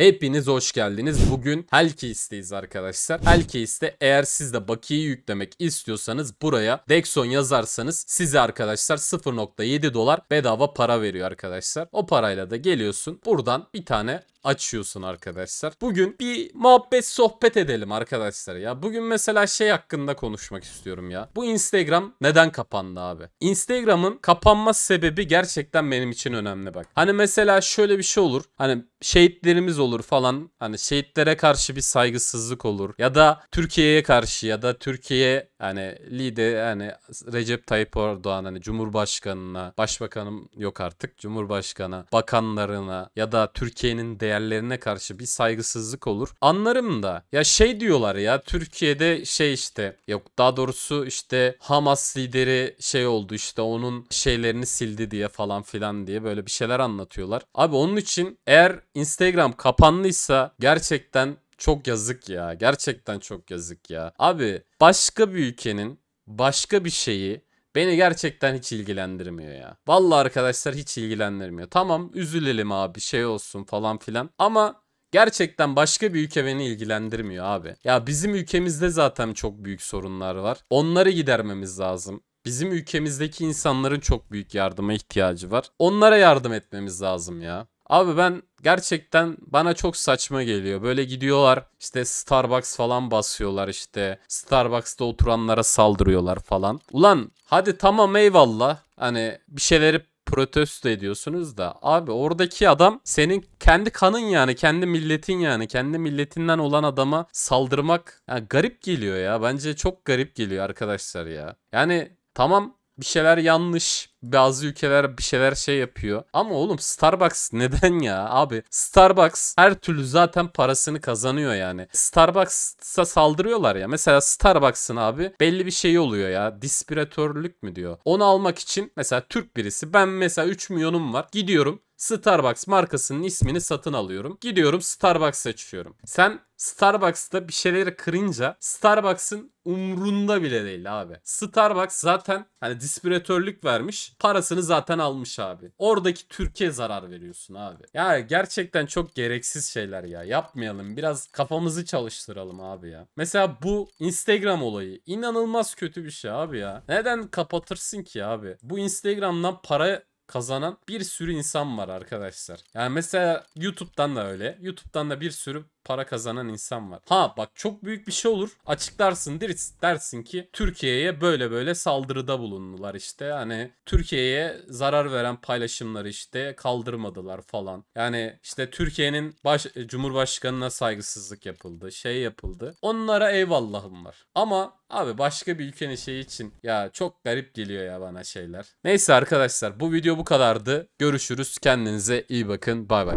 Hepiniz hoş geldiniz. Bugün Hellcase'deyiz arkadaşlar. Hellcase'de eğer siz de bakiyeyi yüklemek istiyorsanız buraya Dexon yazarsanız size arkadaşlar 0.7 dolar bedava para veriyor arkadaşlar. O parayla da geliyorsun. Buradan bir tane açıyorsun arkadaşlar. Bugün bir muhabbet sohbet edelim arkadaşlar ya. Bugün mesela şey hakkında konuşmak istiyorum ya. Bu Instagram neden kapandı abi? Instagram'ın kapanma sebebi gerçekten benim için önemli bak. Hani mesela şöyle bir şey olur. Hani şehitlerimiz olur falan. Hani şehitlere karşı bir saygısızlık olur. Ya da Türkiye'ye karşı ya da Türkiye hani lider hani Recep Tayyip Erdoğan hani Cumhurbaşkanına, Başbakanım yok artık Cumhurbaşkanı, bakanlarına ya da Türkiye'nin de değerlerine karşı bir saygısızlık olur. Anlarım da ya şey diyorlar ya Türkiye'de şey işte yok daha doğrusu işte Hamas lideri şey oldu işte onun şeylerini sildi diye falan filan diye böyle bir şeyler anlatıyorlar. Abi onun için eğer Instagram kapanlıysa gerçekten çok yazık ya. Gerçekten çok yazık ya. Abi başka bir ülkenin başka bir şeyi Beni gerçekten hiç ilgilendirmiyor ya. Vallahi arkadaşlar hiç ilgilendirmiyor. Tamam üzülelim abi şey olsun falan filan. Ama Gerçekten başka bir ülke beni ilgilendirmiyor abi. Ya bizim ülkemizde zaten çok büyük sorunlar var. Onları gidermemiz lazım. Bizim ülkemizdeki insanların çok büyük yardıma ihtiyacı var. Onlara yardım etmemiz lazım ya. Abi ben gerçekten bana çok saçma geliyor. Böyle gidiyorlar işte Starbucks falan basıyorlar işte. Starbucks'ta oturanlara saldırıyorlar falan. Ulan hadi tamam eyvallah. Hani bir şeyleri protesto ediyorsunuz da abi oradaki adam senin kendi kanın yani kendi milletin yani kendi milletinden olan adama saldırmak yani garip geliyor ya bence çok garip geliyor arkadaşlar ya. Yani tamam bir şeyler yanlış. Bazı ülkeler bir şeyler şey yapıyor. Ama oğlum Starbucks neden ya? Abi Starbucks her türlü zaten parasını kazanıyor yani. Starbucks'a saldırıyorlar ya. Mesela Starbucks'ın abi belli bir şey oluyor ya. Dispiratörlük mü diyor. Onu almak için mesela Türk birisi ben mesela 3 milyonum var. Gidiyorum Starbucks markasının ismini satın alıyorum. Gidiyorum Starbucks seçiyorum. Sen Starbucks'ta bir şeyleri kırınca Starbucks'ın umrunda bile değil abi. Starbucks zaten hani dispiratörlük vermiş. Parasını zaten almış abi. Oradaki Türkiye zarar veriyorsun abi. Ya gerçekten çok gereksiz şeyler ya. Yapmayalım. Biraz kafamızı çalıştıralım abi ya. Mesela bu Instagram olayı inanılmaz kötü bir şey abi ya. Neden kapatırsın ki abi? Bu Instagram'dan para kazanan bir sürü insan var arkadaşlar. Yani mesela YouTube'dan da öyle. YouTube'dan da bir sürü para kazanan insan var. Ha bak çok büyük bir şey olur. Açıklarsın dersin ki Türkiye'ye böyle böyle saldırıda bulundular işte. Hani Türkiye'ye zarar veren paylaşımları işte kaldırmadılar falan. Yani işte Türkiye'nin baş, Cumhurbaşkanına saygısızlık yapıldı. Şey yapıldı. Onlara eyvallahım var. Ama Abi başka bir ülkenin şeyi için ya çok garip geliyor ya bana şeyler. Neyse arkadaşlar bu video bu kadardı. Görüşürüz. Kendinize iyi bakın. Bay bay.